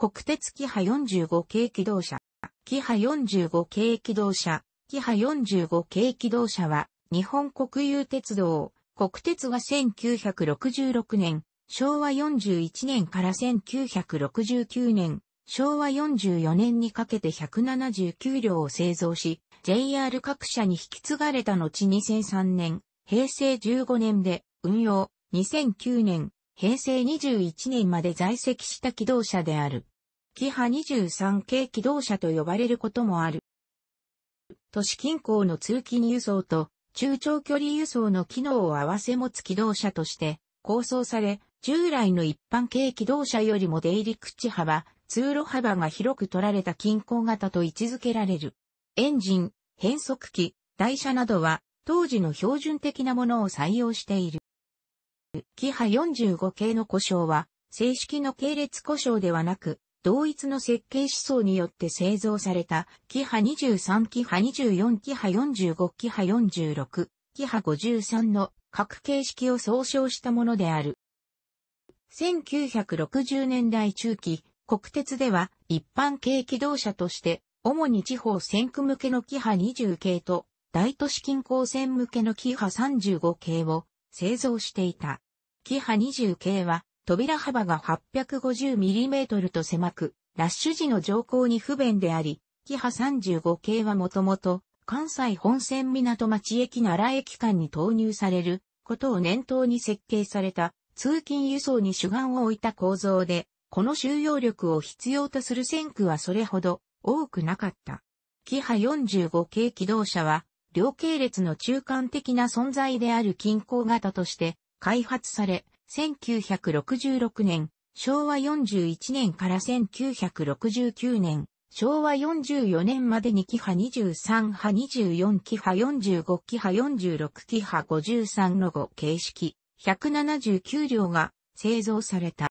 国鉄キハ45系機動車。キハ45系機動車。キハ45系機動車は、日本国有鉄道、国鉄が1966年、昭和41年から1969年、昭和44年にかけて179両を製造し、JR 各社に引き継がれた後2003年、平成15年で運用、2009年、平成21年まで在籍した機動車である。キハ23系機動車と呼ばれることもある。都市近郊の通勤輸送と中長距離輸送の機能を併せ持つ機動車として構想され、従来の一般系機動車よりも出入り口幅、通路幅が広く取られた近郊型と位置づけられる。エンジン、変速機、台車などは当時の標準的なものを採用している。キハ45系の故障は正式の系列故障ではなく、同一の設計思想によって製造された、キハ23、キハ24、キハ45、キハ46、キハ53の各形式を総称したものである。1960年代中期、国鉄では一般軽機動車として、主に地方線区向けのキハ20系と、大都市近郊線向けのキハ35系を製造していた。キハ20系は、扉幅が 850mm と狭く、ラッシュ時の乗降に不便であり、キハ35系はもともと、関西本線港町駅奈良駅間に投入されることを念頭に設計された通勤輸送に主眼を置いた構造で、この収容力を必要とする線区はそれほど多くなかった。キハ45系機動車は、両系列の中間的な存在である均衡型として開発され、1966年、昭和41年から1969年、昭和44年までにキハ23波24キハ45キハ46キハ53の5形式、179両が製造された。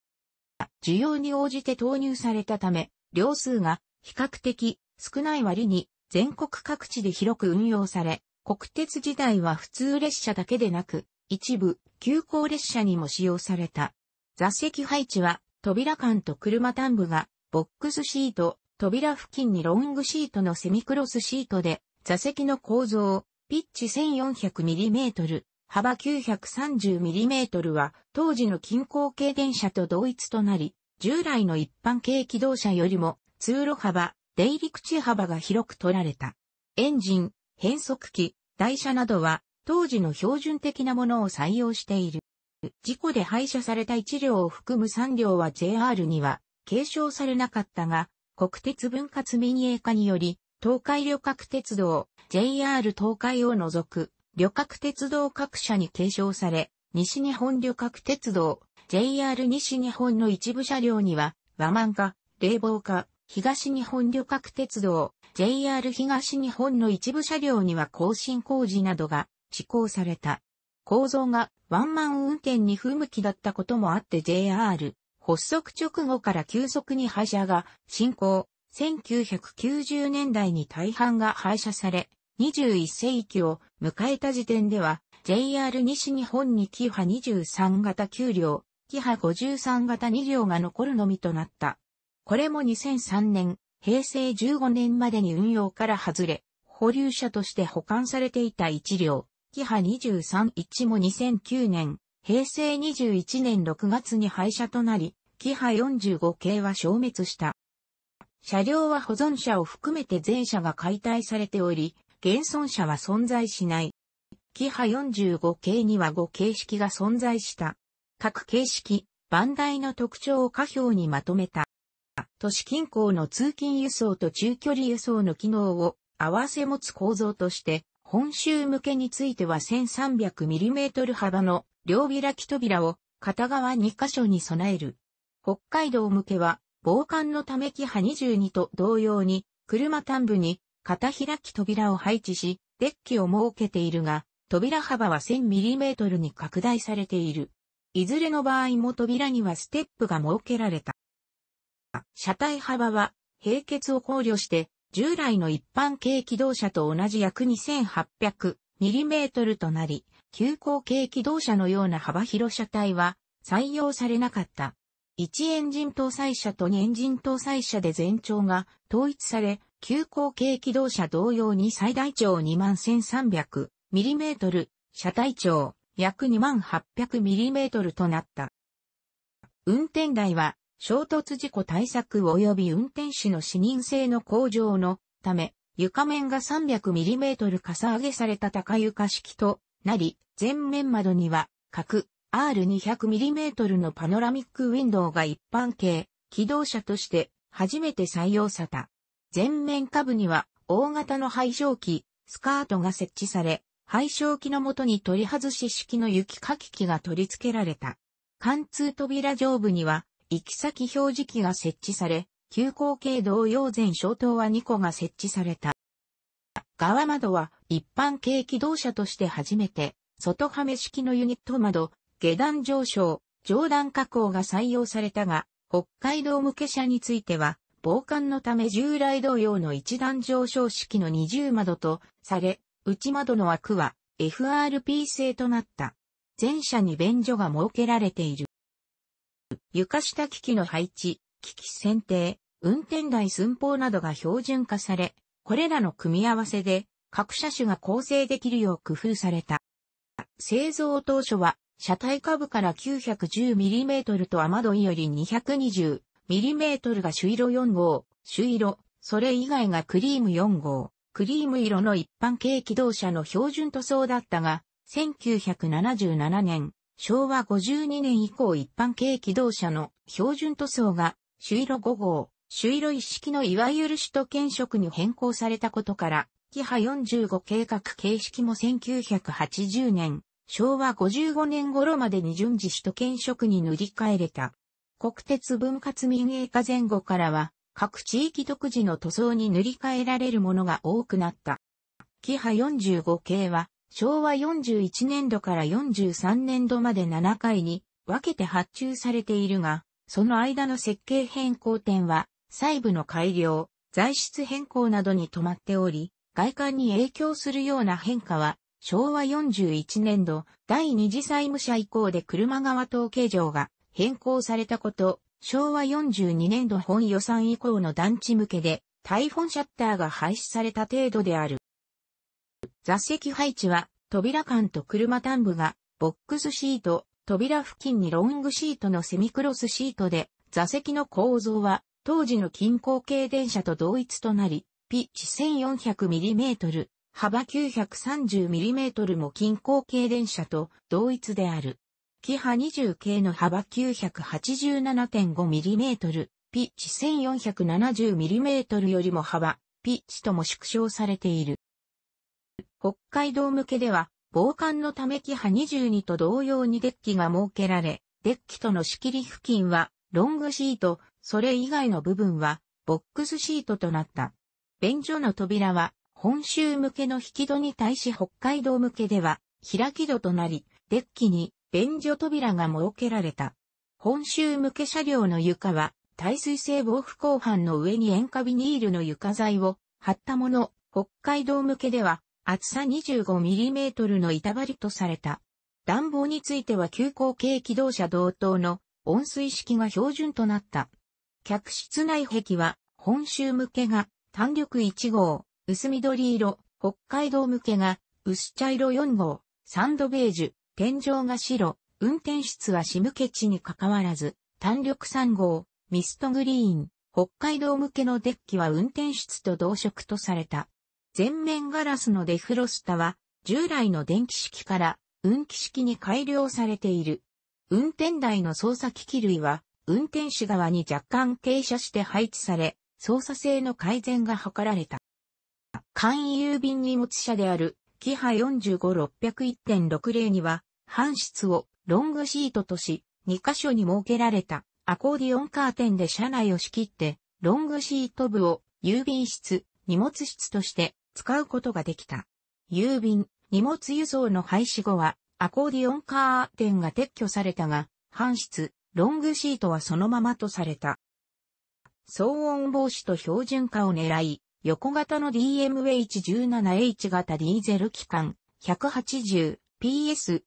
需要に応じて投入されたため、両数が比較的少ない割に全国各地で広く運用され、国鉄時代は普通列車だけでなく、一部、急行列車にも使用された。座席配置は、扉間と車端部が、ボックスシート、扉付近にロングシートのセミクロスシートで、座席の構造、ピッチ 1400mm、幅 930mm は当時の近郊系電車と同一となり、従来の一般系機動車よりも通路幅、出入り口幅が広く取られた。エンジン、変速機、台車などは当時の標準的なものを採用している。事故で廃車された1両を含む3両は JR には継承されなかったが、国鉄分割民営化により、東海旅客鉄道、JR 東海を除く、旅客鉄道各社に継承され、西日本旅客鉄道、JR 西日本の一部車両には、和漫化、冷房化、東日本旅客鉄道、JR 東日本の一部車両には更新工事などが施行された。構造がワンマン運転に不向きだったこともあって JR 発足直後から急速に廃車が進行。1990年代に大半が廃車され、21世紀を迎えた時点では、JR 西日本にキハ23型9両、キハ53型2両が残るのみとなった。これも2003年、平成15年までに運用から外れ、保留車として保管されていた1両、キハ23-1も2009年、平成21年6月に廃車となり、キハ45系は消滅した。車両は保存車を含めて全車が解体されており、現存車は存在しない。キハ45系には5形式が存在した。各形式、番台の特徴を下表にまとめた。都市近郊の通勤輸送と中距離輸送の機能を合わせ持つ構造として本州向けについては 1300mm 幅の両開き扉を片側2箇所に備える。北海道向けは防寒のためキハ22と同様に車端部に片開き扉を配置し、デッキを設けているが、扉幅は 1000mm に拡大されている。いずれの場合も扉にはステップが設けられた。車体幅は、平結を考慮して従来の一般軽機動車と同じ約 2800mm となり、急行軽機動車のような幅広車体は採用されなかった。1エンジン搭載車と2エンジン搭載車で全長が統一され、急行軽機動車同様に最大長 21,300mm、車体長約 2800mm となった。運転台は衝突事故対策及び運転士の視認性の向上のため、床面が 300mm かさ上げされた高床式となり、前面窓には、角 R200mm のパノラミックウィンドウが一般系、機動車として初めて採用された。前面下部には、大型の排衝機、スカートが設置され、排衝機の元に取り外し式の雪かき機が取り付けられた。貫通扉上部には、行き先表示器が設置され、急行系同様全消灯は2個が設置された。側窓は一般軽機動車として初めて、外はめ式のユニット窓、下段上昇、上段加工が採用されたが、北海道向け車については、防寒のため従来同様の一段上昇式の二重窓とされ、内窓の枠は FRP 製となった。全車に便所が設けられている。床下機器の配置、機器選定、運転台寸法などが標準化され、これらの組み合わせで各車種が構成できるよう工夫された。製造当初は車体下部から 910mm と雨どいより 220mm が朱色4号、朱色、それ以外がクリーム4号、クリーム色の一般軽機動車の標準塗装だったが、1977年、昭和52年以降一般軽機動車の標準塗装が、朱色5号、朱色一式のいわゆる首都圏色に変更されたことから、キハ45計画形式も1980年、昭和55年頃までに順次首都圏色に塗り替えれた。国鉄分割民営化前後からは、各地域独自の塗装に塗り替えられるものが多くなった。キハ45系は、昭和41年度から43年度まで7回に分けて発注されているが、その間の設計変更点は、細部の改良、材質変更などに止まっており、外観に影響するような変化は、昭和41年度第二次債務者以降で車側統計上が変更されたこと、昭和42年度本予算以降の団地向けで、タイフォンシャッターが廃止された程度である。座席配置は、扉間と車端部が、ボックスシート、扉付近にロングシートのセミクロスシートで、座席の構造は、当時の近郊系電車と同一となり、ピッチ 1400mm、幅 930mm も近郊系電車と同一である。キハ20系の幅 987.5mm、ピッチ 1470mm よりも幅、ピッチとも縮小されている。北海道向けでは、防寒のためキハ22と同様にデッキが設けられ、デッキとの仕切り付近はロングシート、それ以外の部分はボックスシートとなった。便所の扉は本州向けの引き戸に対し北海道向けでは開き戸となり、デッキに便所扉が設けられた。本州向け車両の床は耐水性防腐鋼板の上に塩化ビニールの床材を貼ったもの、北海道向けでは厚さ 25mm の板張りとされた。暖房については急行軽機動車同等の温水式が標準となった。客室内壁は本州向けが単力1号、薄緑色、北海道向けが薄茶色4号、サンドベージュ、天井が白、運転室はシムケ地に関わらず、単力3号、ミストグリーン、北海道向けのデッキは運転室と同色とされた。全面ガラスのデフロスタは、従来の電気式から運気式に改良されている。運転台の操作機器類は、運転手側に若干傾斜して配置され、操作性の改善が図られた。簡易郵便荷物車である、キハ45601.60には、半室をロングシートとし、2箇所に設けられたアコーディオンカーテンで車内を仕切って、ロングシート部を郵便室、荷物室として使うことができた。郵便、荷物輸送の廃止後は、アコーディオンカー点が撤去されたが、搬出、ロングシートはそのままとされた。騒音防止と標準化を狙い、横型の DMH17H 型ディーゼル機関 180PS1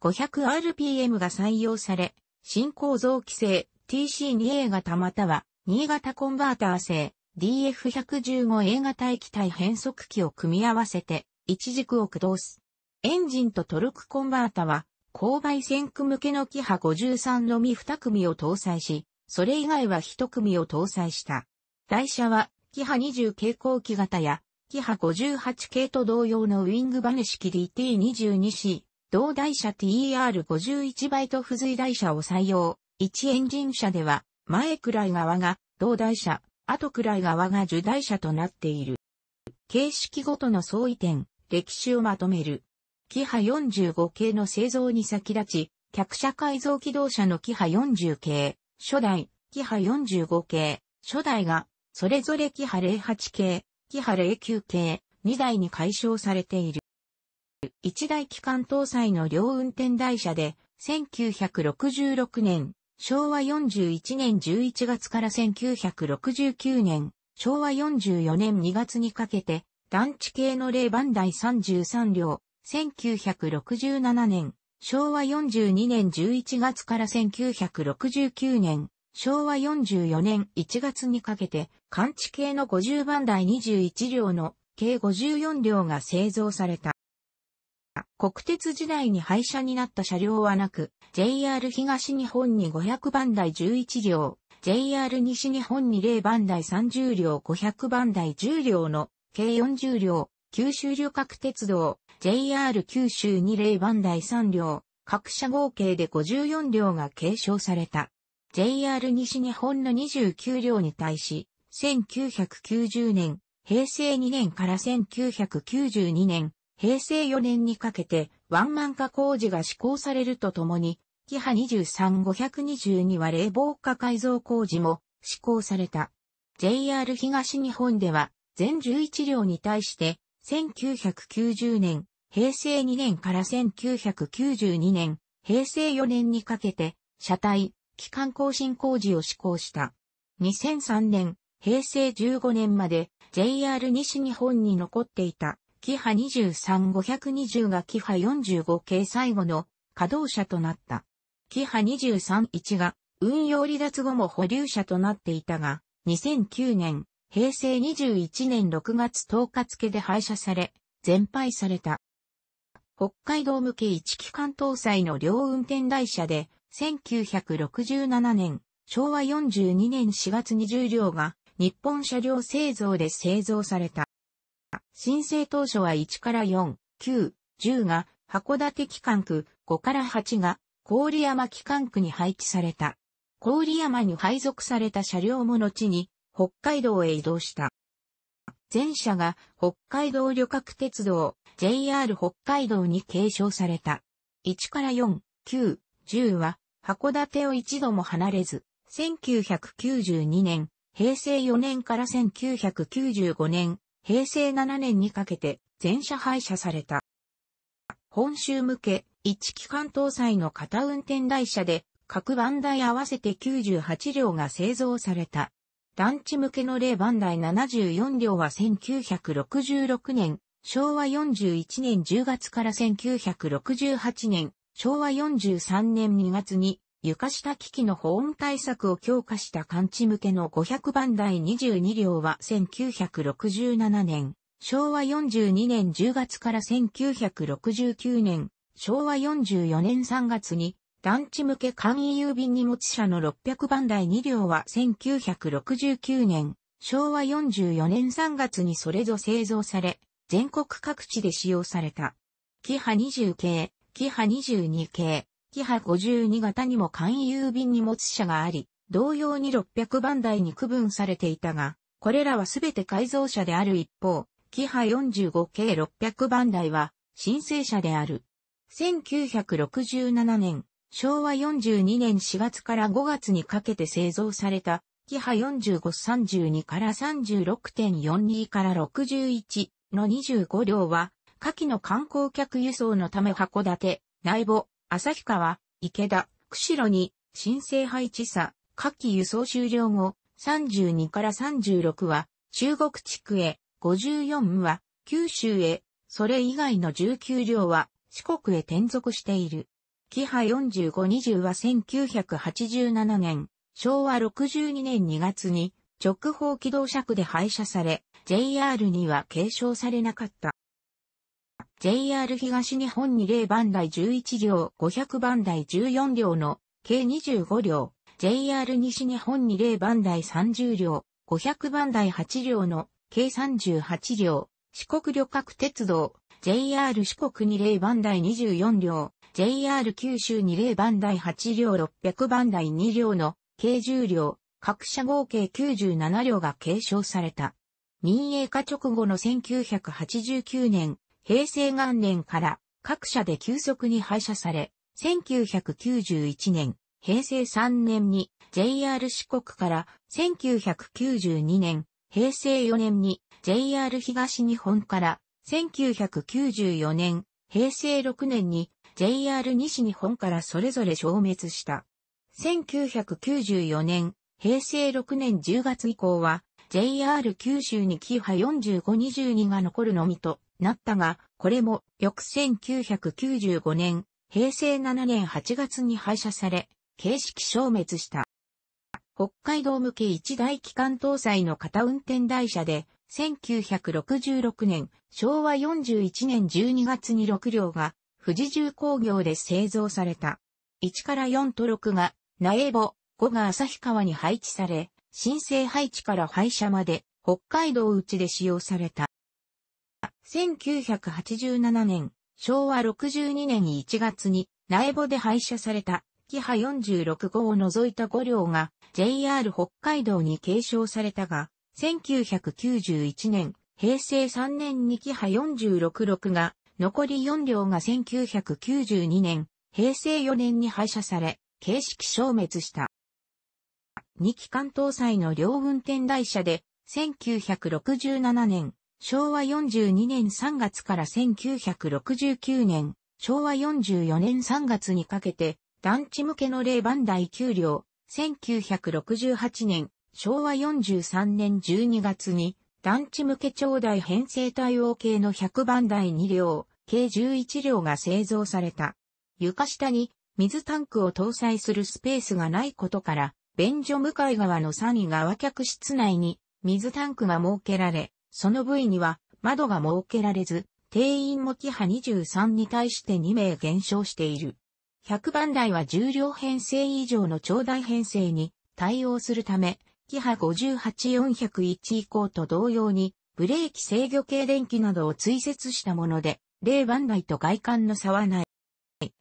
500rpm が採用され、新構造規制 TC2A 型または新型コンバーター製 DF115 A 型液体変速機を組み合わせて、一軸を駆動す。エンジンとトルクコンバータは、勾配線区向けのキハ53のみ2組を搭載し、それ以外は1組を搭載した。台車は、キハ20蛍光機型や、キハ58系と同様のウィングバネ式 DT22C、同台車 TER51 バイト付随台車を採用。1エンジン車では、前くらい側が、同台車後らい側が受題者となっている。形式ごとの相違点、歴史をまとめる。キハ45系の製造に先立ち、客車改造機動車のキハ40系、初代、キハ45系、初代が、それぞれキハ08系、キハ09系、2台に解消されている。1台機関搭載の両運転台車で、1966年、昭和41年11月から1969年、昭和44年2月にかけて、団地系の霊番台33両、1967年、昭和42年11月から1969年、昭和44年1月にかけて、関地系の50番台21両の計54両が製造された。国鉄時代に廃車になった車両はなく、JR 東日本に500番台11両、JR 西日本に0番台30両500番台10両の計40両、九州旅客鉄道、JR 九州に0番台3両、各社合計で54両が継承された。JR 西日本の29両に対し、1990年、平成2年から1992年、平成4年にかけてワンマン化工事が施行されるとともに、キハ23522は冷房化改造工事も施行された。JR 東日本では全11両に対して1990年、平成2年から1992年、平成4年にかけて車体、機関更新工事を施行した。2003年、平成15年まで JR 西日本に残っていたキハ23520がキハ45系最後の稼働者となった。キハ231が運用離脱後も保留者となっていたが、2009年、平成21年6月10日付で廃車され、全廃された。北海道向け一機関搭載の両運転台車で、1967年、昭和42年4月20両が日本車両製造で製造された。申請当初は1から4、9、10が函館機関区、5から8が郡山機関区に配置された。郡山に配属された車両も後に北海道へ移動した。前者が北海道旅客鉄道 JR 北海道に継承された。1から4、9、10は函館を一度も離れず、1992年、平成4年から1995年、平成7年にかけて全車廃車された。本州向け1機関搭載の片運転台車で各番台合わせて98両が製造された。団地向けの例番台74両は1966年、昭和41年10月から1968年、昭和43年2月に床下機器の保温対策を強化した感知向けの500番台22両は1967年、昭和42年10月から1969年、昭和44年3月に、団地向け簡易郵便荷物車の600番台2両は1969年、昭和44年3月にそれぞ製造され、全国各地で使用された。キハ20系、キハ22系、キハ52型にも簡易郵便荷物車があり、同様に600番台に区分されていたが、これらはすべて改造車である一方、キハ45系600番台は申請車である。1967年、昭和42年4月から5月にかけて製造された、キハ4532から36.42から61の25両は、下記の観光客輸送のため函館、内部、旭川、池田、釧路に、新生配置差、夏季輸送終了後、32から36は、中国地区へ、54は、九州へ、それ以外の19両は、四国へ転属している。キハ4520は1987年、昭和62年2月に直方機動車区で廃車され、JR には継承されなかった。JR 東日本に0番台11両、500番台14両の計25両、JR 西日本に0番台30両、500番台8両の計38両、四国旅客鉄道、JR 四国に0番台24両、JR 九州に0番台8両600番台2両の計10両、各社合計97両が継承された。民営化直後の1989年、平成元年から各社で急速に廃車され、1991年、平成3年に JR 四国から1992年、平成4年に JR 東日本から1994年、平成6年に JR 西日本からそれぞれ消滅した。1994年、平成6年10月以降は JR 九州にキハ4522が残るのみとなったが、これも翌1995年、平成7年8月に廃車され、形式消滅した。北海道向け一大機関搭載の片運転台車で、1966年、昭和41年12月に6両が、富士重工業で製造された。1から4と6が、苗穂、5が旭川に配置され、新生配置から廃車まで、北海道内で使用された。1987年、昭和62年1月に苗穂で廃車されたキハ46号を除いた5両が JR 北海道に継承されたが、1991年、平成3年にキハ466が、残り4両が1992年、平成4年に廃車され、形式消滅した。2機関搭載の両運転台車で、1967年、昭和42年3月から1969年、昭和44年3月にかけて、団地向けの霊番台給料、1968年、昭和43年12月に、団地向け長大編成対応系の100番台2両、計11両が製造された。床下に水タンクを搭載するスペースがないことから、便所向かい側の3位側客室内に水タンクが設けられ、その部位には窓が設けられず、定員もキハ23に対して2名減少している。100番台は重量編成以上の長大編成に対応するため、キハ58401以降と同様に、ブレーキ制御系電気などを追設したもので、0番台と外観の差はない。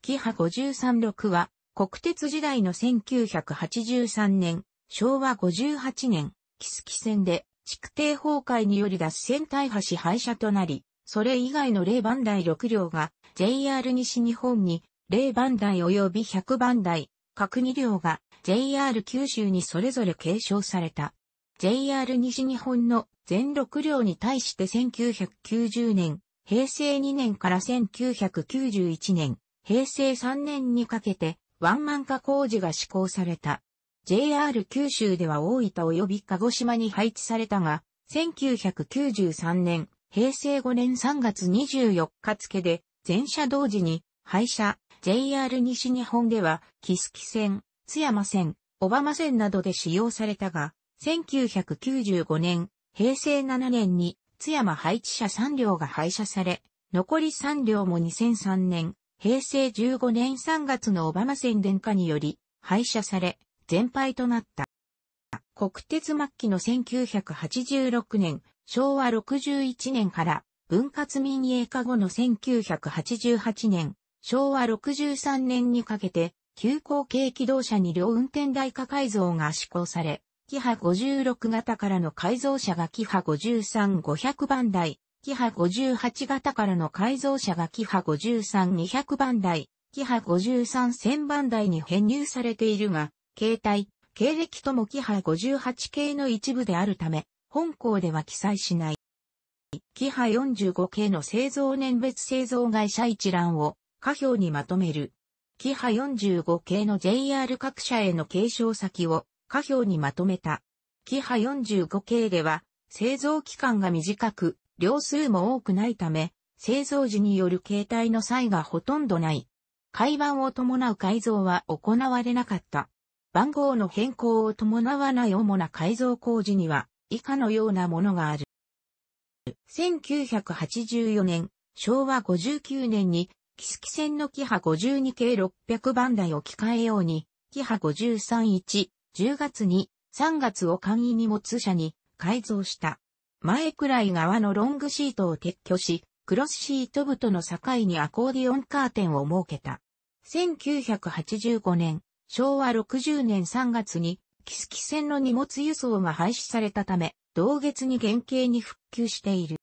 キハ536は、国鉄時代の1983年、昭和58年、キスキ線で、築堤崩壊により脱線大破し廃車となり、それ以外の0番台6両が JR 西日本に0番台及び100番台、各2両が JR 九州にそれぞれ継承された。JR 西日本の全6両に対して1990年、平成2年から1991年、平成3年にかけてワンマン化工事が施行された。JR 九州では大分及び鹿児島に配置されたが、1993年、平成5年3月24日付で、全車同時に、廃車、JR 西日本では、木月線、津山線、小浜線などで使用されたが、1995年、平成7年に、津山配置車3両が廃車され、残り3両も2003年、平成15年3月の小浜線電化により、廃車され、全廃となった。国鉄末期の1986年、昭和61年から分割民営化後の1988年、昭和63年にかけて、急行軽機動車に両運転台化改造が施行され、キハ56型からの改造車がキハ53500番台、キハ58型からの改造車がキハ53200番台、キハ53000番台に編入されているが、形態、経歴とも木原58系の一部であるため、本校では記載しない。キハ45系の製造年別製造会社一覧を下表にまとめる。キハ45系の JR 各社への継承先を下表にまとめた。キハ45系では製造期間が短く、量数も多くないため、製造時による形態の差異がほとんどない。改板を伴う改造は行われなかった。番号の変更を伴わない主な改造工事には、以下のようなものがある。1984年、昭和59年に、キスキ線のキハ52系600番台を機械用に、キハ531、10月に、3月を簡易荷物車に改造した。前くらい側のロングシートを撤去し、クロスシート部との境にアコーディオンカーテンを設けた。1985年、昭和60年3月に、キスキ線の荷物輸送が廃止されたため、同月に原型に復旧している。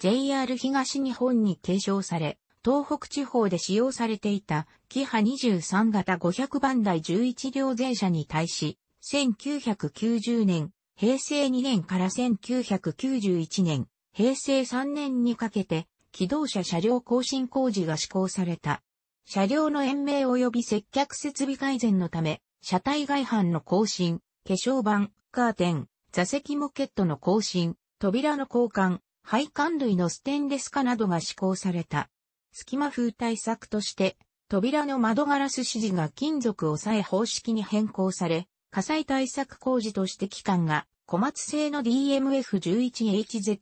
JR 東日本に継承され、東北地方で使用されていた、キハ23型500番台11両全車に対し、1990年、平成2年から1991年、平成3年にかけて、機動車車両更新工事が施行された。車両の延命及び接客設備改善のため、車体外反の更新、化粧板、カーテン、座席モケットの更新、扉の交換、配管類のステンレス化などが施行された。隙間風対策として、扉の窓ガラス指示が金属を抑え方式に変更され、火災対策工事として期間が、小松製の DMF11HZ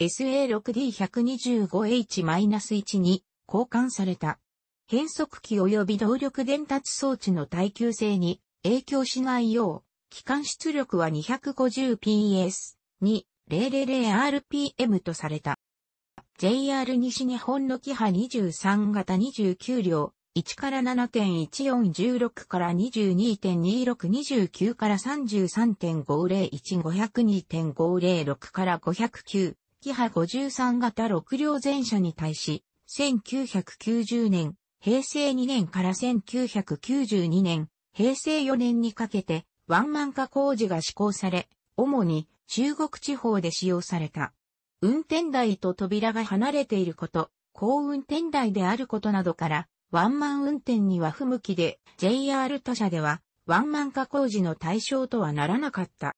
SA6D125H-1 に交換された。変速機及び動力伝達装置の耐久性に影響しないよう、機関出力は 250PS に 000rpm とされた。JR 西日本のキハ23型29両、1から7.1416から22.2629から33.501502.506から509、キハ53型6両全車に対し、1990年、平成2年から1992年、平成4年にかけて、ワンマン化工事が施行され、主に中国地方で使用された。運転台と扉が離れていること、高運転台であることなどから、ワンマン運転には不向きで、JR 他社では、ワンマン化工事の対象とはならなかった。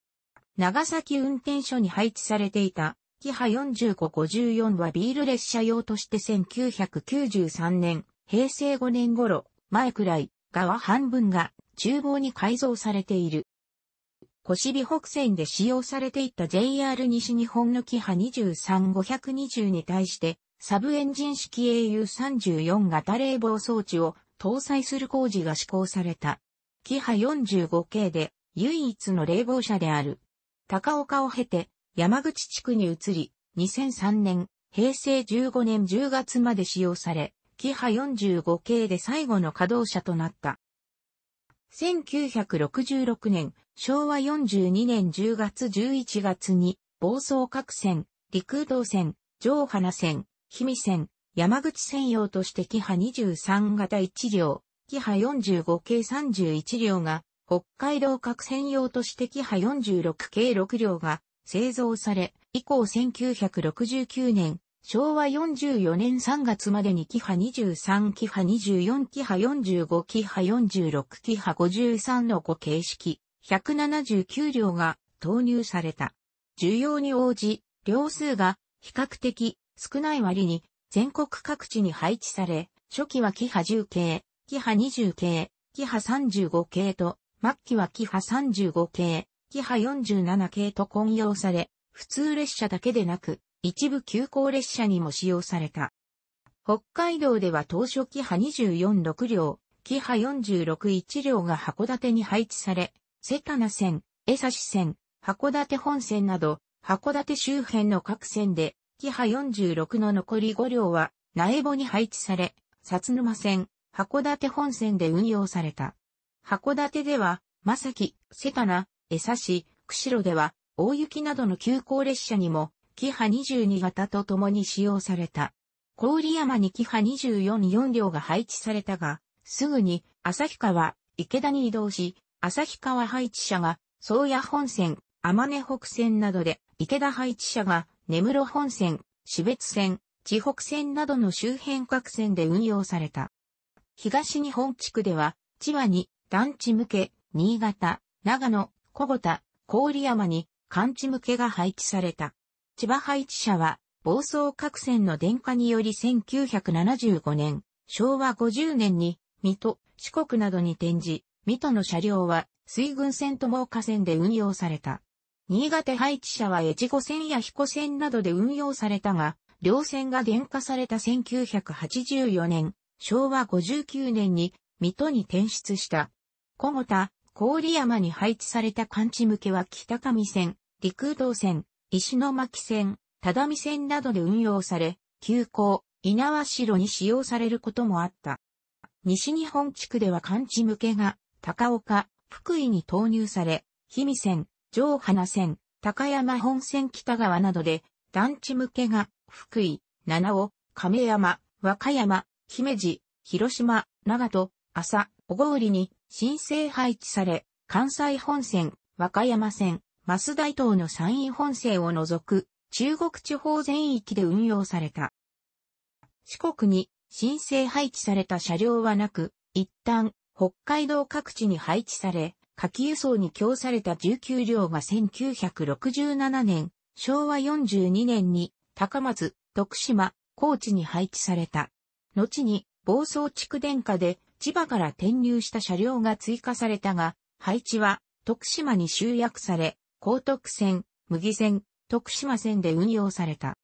長崎運転所に配置されていた、キハ4554はビール列車用として1993年、平成5年頃、前くらい、側半分が厨房に改造されている。小美北線で使用されていた JR 西日本のキハ23520に対して、サブエンジン式 AU34 型冷房装置を搭載する工事が施行された。キハ45系で唯一の冷房車である。高岡を経て山口地区に移り、2003年、平成15年10月まで使用され、キハ45系で最後の稼働者となった。1966年、昭和42年10月11月に、暴走各線、陸道線、上花線、氷見線、山口専用としてキハ23型1両、キハ45系31両が、北海道各専用としてキハ46系6両が製造され、以降1969年、昭和44年3月までにキハ23、キハ24、キハ45、キハ46、キハ53の5形式、179両が投入された。需要に応じ、両数が比較的少ない割に全国各地に配置され、初期はキハ10系、キハ20系、キハ35系と、末期はキハ35系、キハ47系と混用され、普通列車だけでなく、一部急行列車にも使用された。北海道では当初キハ246両、キハ461両が函館に配置され、瀬棚線、江差線、函館本線など、函館周辺の各線で、キハ46の残り5両は、苗穂に配置され、薩沼線、函館本線で運用された。函館では、正木、瀬棚、江差釧路では、大雪などの急行列車にも、キハ22型と共に使用された。郡山にキハ24 4両が配置されたが、すぐに旭川、池田に移動し、旭川配置車が、宗谷本線、天根北線などで、池田配置車が、根室本線、市別線、地北線などの周辺各線で運用された。東日本地区では、千葉に、団地向け、新潟、長野、小五田、郡山に、関地向けが配置された。千葉配置者は、暴走各線の電化により1975年、昭和50年に、水戸、四国などに転じ、水戸の車両は水軍線と猛火線で運用された。新潟配置車は越後線や彦線などで運用されたが、両線が電化された1984年、昭和59年に水戸に転出した。小五田、郡山に配置された関地向けは北上線、陸道線、石巻線、只見線などで運用され、急行、稲苗城に使用されることもあった。西日本地区では寒地向けが、高岡、福井に投入され、氷見線、城花線、高山本線北川などで、団地向けが、福井、七尾、亀山、和歌山、姫路、広島、長門、朝、小郡に、新生配置され、関西本線、和歌山線、マス大東の山陰本線を除く中国地方全域で運用された。四国に申請配置された車両はなく、一旦北海道各地に配置され、夏季輸送に供された19両が1967年、昭和42年に高松、徳島、高知に配置された。後に房総区電化で千葉から転入した車両が追加されたが、配置は徳島に集約され、高徳線、麦線、徳島線で運用された。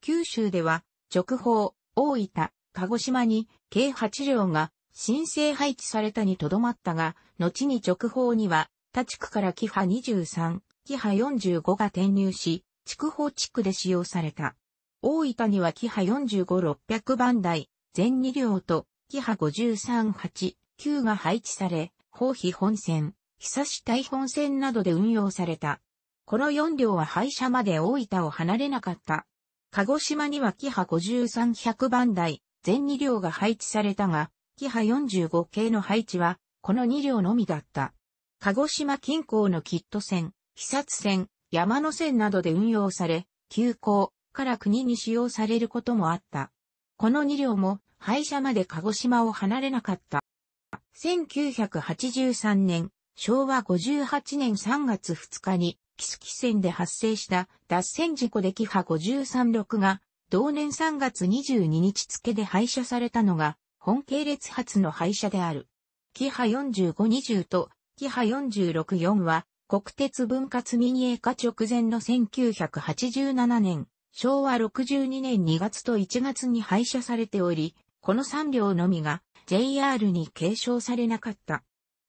九州では、直方、大分、鹿児島に計8両が新生配置されたにとどまったが、後に直方には、他地区からキ波23、キ波45が転入し、筑豊地区で使用された。大分にはキ波45600番台、全2両と、キ波538、9が配置され、包飛本線、久し台本線などで運用された。この4両は廃車まで大分を離れなかった。鹿児島にはキハ53100番台、全2両が配置されたが、キハ45系の配置は、この2両のみだった。鹿児島近郊のキット線、被殺線、山野線などで運用され、急行から国に使用されることもあった。この2両も廃車まで鹿児島を離れなかった。1983年、昭和58年3月2日に、キスキ線で発生した脱線事故でキハ536が、同年3月22日付で廃車されたのが、本系列発の廃車である。キハ4520と、キハ464は、国鉄分割民営化直前の1987年、昭和62年2月と1月に廃車されており、この3両のみが JR に継承されなかった。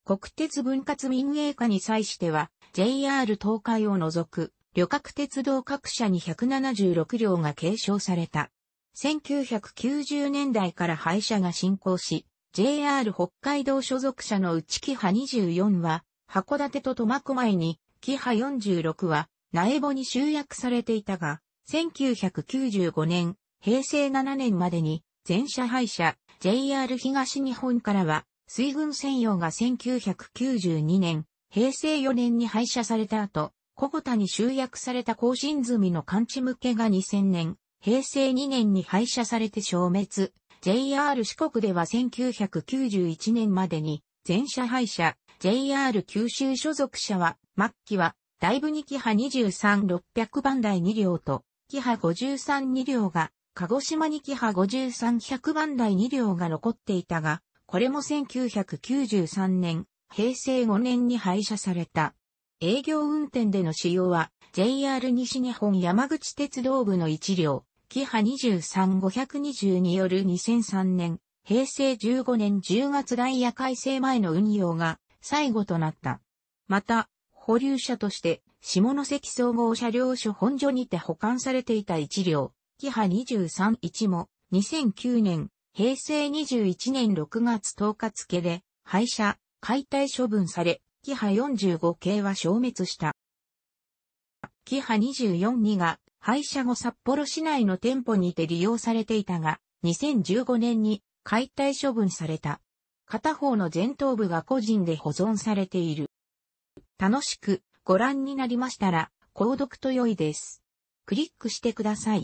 国鉄分割民営化に際しては、JR 東海を除く、旅客鉄道各社に176両が継承された。1990年代から廃車が進行し、JR 北海道所属車のうちキハ24は、函館と苫小牧に、キハ46は、苗穂に集約されていたが、1995年、平成7年までに、全車廃車、JR 東日本からは、水軍専用が1992年、平成4年に廃車された後、小古田に集約された更新済みの勘治向けが2000年、平成2年に廃車されて消滅。JR 四国では1991年までに全車廃車、JR 九州所属車は、末期は、大部にキハ23600番台2両と、キハ532両が、鹿児島にキハ5 3 0 0番台2両が残っていたが、これも1993年、平成5年に廃車された。営業運転での使用は、JR 西日本山口鉄道部の一両、キハ23520による2003年、平成15年10月ダイヤ改正前の運用が最後となった。また、保留車として、下関総合車両所本所にて保管されていた一両、キハ231も、2009年、平成21年6月10日付で、廃車、解体処分され、キハ45系は消滅した。キハ242が廃車後札幌市内の店舗にて利用されていたが、2015年に解体処分された。片方の前頭部が個人で保存されている。楽しくご覧になりましたら、購読と良いです。クリックしてください。